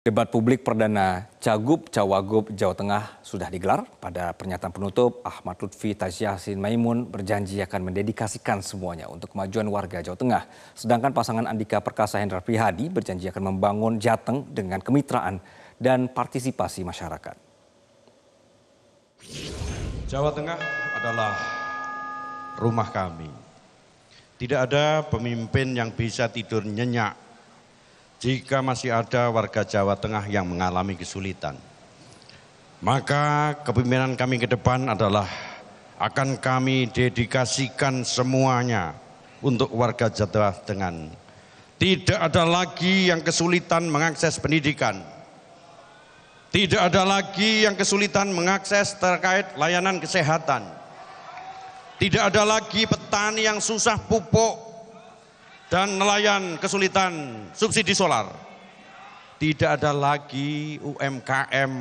Debat publik perdana Cagup Cawagup Jawa Tengah sudah digelar. Pada pernyataan penutup, Ahmad Lutfi Tajyasin Maimun berjanji akan mendedikasikan semuanya untuk kemajuan warga Jawa Tengah. Sedangkan pasangan Andika Perkasa Hendra Prihadi berjanji akan membangun Jateng dengan kemitraan dan partisipasi masyarakat. Jawa Tengah adalah rumah kami. Tidak ada pemimpin yang bisa tidur nyenyak jika masih ada warga Jawa Tengah yang mengalami kesulitan. Maka kepemimpinan kami ke depan adalah akan kami dedikasikan semuanya untuk warga Jawa Tengah. Tidak ada lagi yang kesulitan mengakses pendidikan. Tidak ada lagi yang kesulitan mengakses terkait layanan kesehatan. Tidak ada lagi petani yang susah pupuk dan nelayan kesulitan subsidi solar. Tidak ada lagi UMKM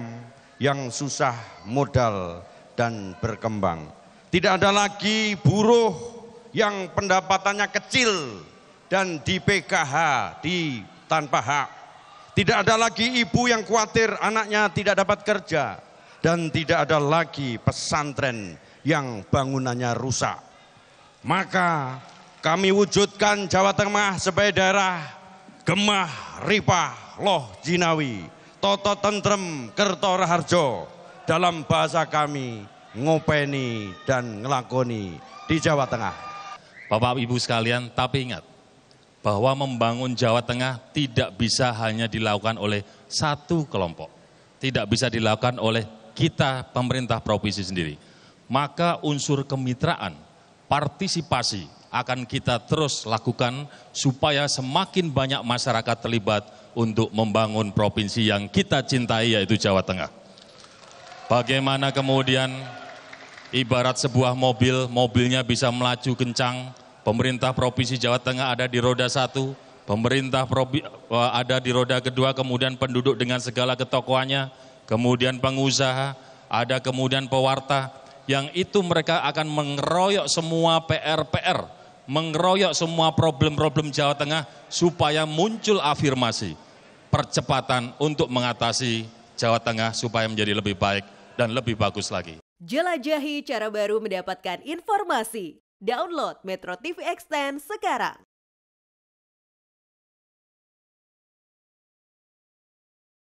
yang susah modal dan berkembang. Tidak ada lagi buruh yang pendapatannya kecil dan di PKH di tanpa hak. Tidak ada lagi ibu yang khawatir anaknya tidak dapat kerja dan tidak ada lagi pesantren yang bangunannya rusak. Maka kami wujudkan Jawa Tengah sebagai daerah gemah, ripah, loh, jinawi, toto tentrem, kerto raharjo. Dalam bahasa kami, ngopeni dan ngelakoni di Jawa Tengah. Bapak Ibu sekalian, tapi ingat, bahwa membangun Jawa Tengah tidak bisa hanya dilakukan oleh satu kelompok. Tidak bisa dilakukan oleh kita pemerintah provinsi sendiri. Maka unsur kemitraan, partisipasi, akan kita terus lakukan supaya semakin banyak masyarakat terlibat untuk membangun provinsi yang kita cintai yaitu Jawa Tengah. Bagaimana kemudian ibarat sebuah mobil, mobilnya bisa melaju kencang, pemerintah provinsi Jawa Tengah ada di roda satu, pemerintah eh, ada di roda kedua, kemudian penduduk dengan segala ketokohannya, kemudian pengusaha, ada kemudian pewarta, yang itu mereka akan mengeroyok semua PR-PR mengeroyok semua problem-problem Jawa Tengah supaya muncul afirmasi, percepatan untuk mengatasi Jawa Tengah supaya menjadi lebih baik dan lebih bagus lagi. Jelajahi cara baru mendapatkan informasi. Download Metro TV Extend sekarang.